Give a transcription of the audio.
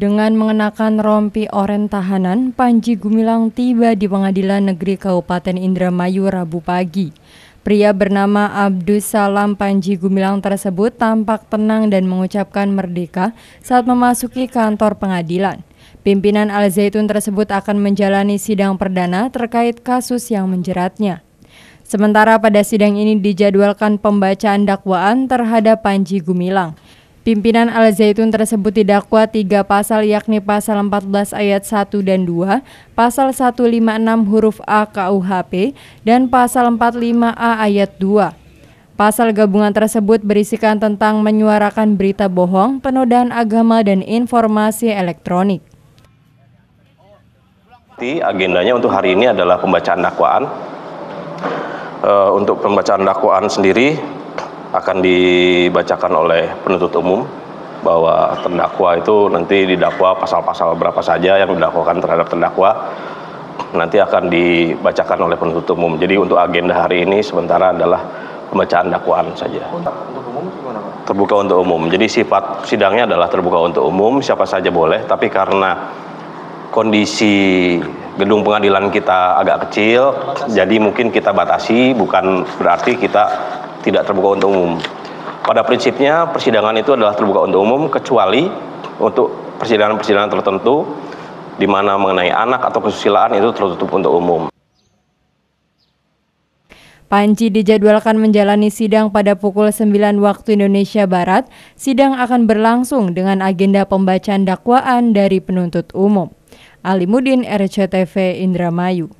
Dengan mengenakan rompi oren tahanan, Panji Gumilang tiba di Pengadilan Negeri Kabupaten Indramayu Rabu pagi. Pria bernama Abdus Salam Panji Gumilang tersebut tampak tenang dan mengucapkan merdeka saat memasuki kantor pengadilan. Pimpinan Al Zaitun tersebut akan menjalani sidang perdana terkait kasus yang menjeratnya. Sementara pada sidang ini dijadwalkan pembacaan dakwaan terhadap Panji Gumilang. Pimpinan Al Zaitun tersebut didakwa tiga pasal yakni pasal 14 ayat 1 dan 2, pasal 156 huruf A KUHP, dan pasal 45A ayat 2. Pasal gabungan tersebut berisikan tentang menyuarakan berita bohong, penodaan agama, dan informasi elektronik. Agendanya untuk hari ini adalah pembacaan dakwaan. Eh, untuk pembacaan dakwaan sendiri, akan dibacakan oleh penuntut umum bahwa terdakwa itu nanti didakwa pasal-pasal berapa saja yang didakwakan terhadap terdakwa nanti akan dibacakan oleh penuntut umum. Jadi untuk agenda hari ini sementara adalah pembacaan dakwaan saja. Terbuka untuk umum. Jadi sifat sidangnya adalah terbuka untuk umum, siapa saja boleh, tapi karena kondisi gedung pengadilan kita agak kecil, jadi mungkin kita batasi bukan berarti kita tidak terbuka untuk umum. Pada prinsipnya persidangan itu adalah terbuka untuk umum kecuali untuk persidangan-persidangan tertentu di mana mengenai anak atau kesusilaan itu tertutup untuk umum. Panji dijadwalkan menjalani sidang pada pukul 9 waktu Indonesia Barat. Sidang akan berlangsung dengan agenda pembacaan dakwaan dari penuntut umum. Alimudin RCTV Indramayu.